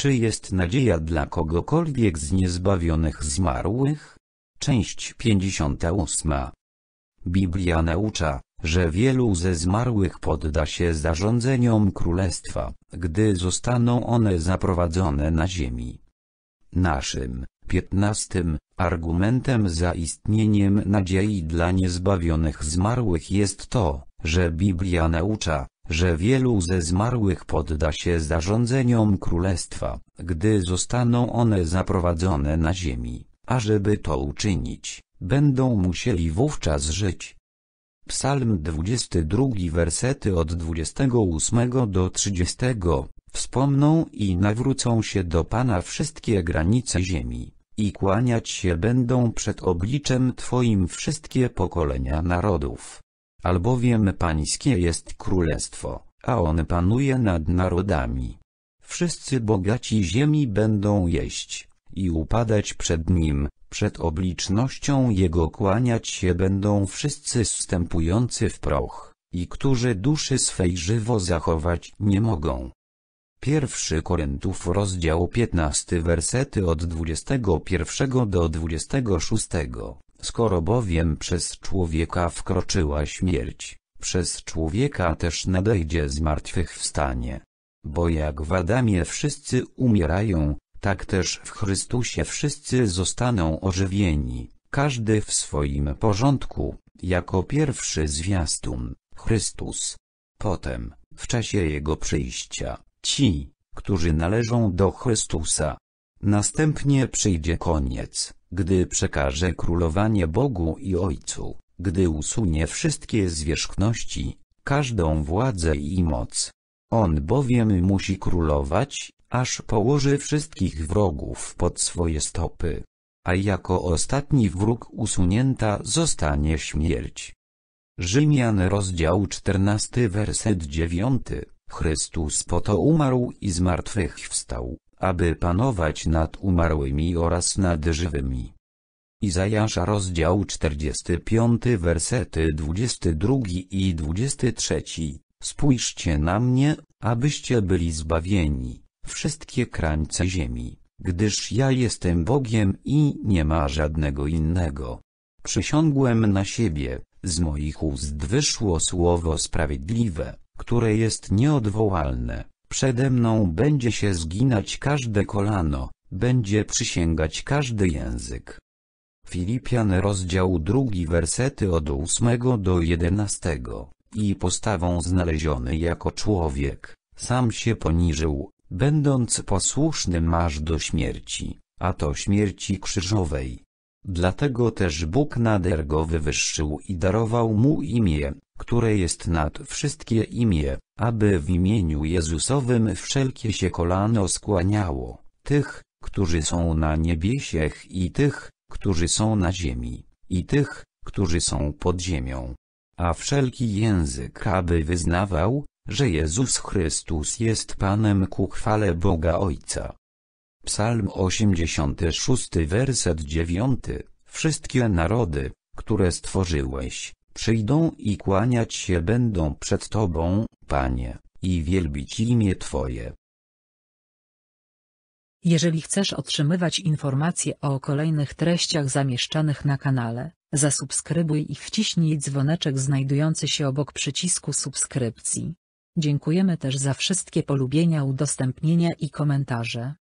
Czy jest nadzieja dla kogokolwiek z niezbawionych zmarłych? Część 58. Biblia naucza, że wielu ze zmarłych podda się zarządzeniom królestwa, gdy zostaną one zaprowadzone na ziemi. Naszym, piętnastym, argumentem za istnieniem nadziei dla niezbawionych zmarłych jest to, że Biblia naucza, że wielu ze zmarłych podda się zarządzeniom królestwa, gdy zostaną one zaprowadzone na ziemi, a żeby to uczynić, będą musieli wówczas żyć. Psalm 22 wersety od 28 do 30 Wspomną i nawrócą się do Pana wszystkie granice ziemi, i kłaniać się będą przed obliczem Twoim wszystkie pokolenia narodów albowiem Pańskie jest królestwo, a On panuje nad narodami. Wszyscy bogaci ziemi będą jeść, i upadać przed Nim, przed oblicznością Jego kłaniać się będą wszyscy wstępujący w proch, i którzy duszy swej żywo zachować nie mogą. Pierwszy Koryntów rozdział 15 wersety od 21 do 26 Skoro bowiem przez człowieka wkroczyła śmierć, przez człowieka też nadejdzie zmartwychwstanie. Bo jak w Adamie wszyscy umierają, tak też w Chrystusie wszyscy zostaną ożywieni, każdy w swoim porządku, jako pierwszy zwiastun, Chrystus. Potem, w czasie Jego przyjścia, ci, którzy należą do Chrystusa, Następnie przyjdzie koniec, gdy przekaże królowanie Bogu i Ojcu, gdy usunie wszystkie zwierzchności, każdą władzę i moc. On bowiem musi królować, aż położy wszystkich wrogów pod swoje stopy. A jako ostatni wróg usunięta zostanie śmierć. Rzymian rozdział 14 werset 9 Chrystus po to umarł i zmartwychwstał, aby panować nad umarłymi oraz nad żywymi. Izajasza rozdział 45 wersety 22 i 23 Spójrzcie na mnie, abyście byli zbawieni, wszystkie krańce ziemi, gdyż ja jestem Bogiem i nie ma żadnego innego. Przysiągłem na siebie, z moich ust wyszło słowo sprawiedliwe, które jest nieodwołalne. Przede mną będzie się zginać każde kolano, będzie przysięgać każdy język. Filipian rozdział drugi wersety od 8 do 11. I postawą znaleziony jako człowiek, sam się poniżył, będąc posłusznym aż do śmierci, a to śmierci krzyżowej. Dlatego też Bóg nader go wywyższył i darował mu imię, które jest nad wszystkie imię, aby w imieniu Jezusowym wszelkie się kolano skłaniało, tych, którzy są na niebiesiech i tych, którzy są na ziemi, i tych, którzy są pod ziemią. A wszelki język aby wyznawał, że Jezus Chrystus jest Panem ku chwale Boga Ojca. Psalm 86 werset 9 Wszystkie narody, które stworzyłeś, przyjdą i kłaniać się będą przed Tobą, Panie, i wielbić imię Twoje. Jeżeli chcesz otrzymywać informacje o kolejnych treściach zamieszczanych na kanale, zasubskrybuj i wciśnij dzwoneczek znajdujący się obok przycisku subskrypcji. Dziękujemy też za wszystkie polubienia, udostępnienia i komentarze.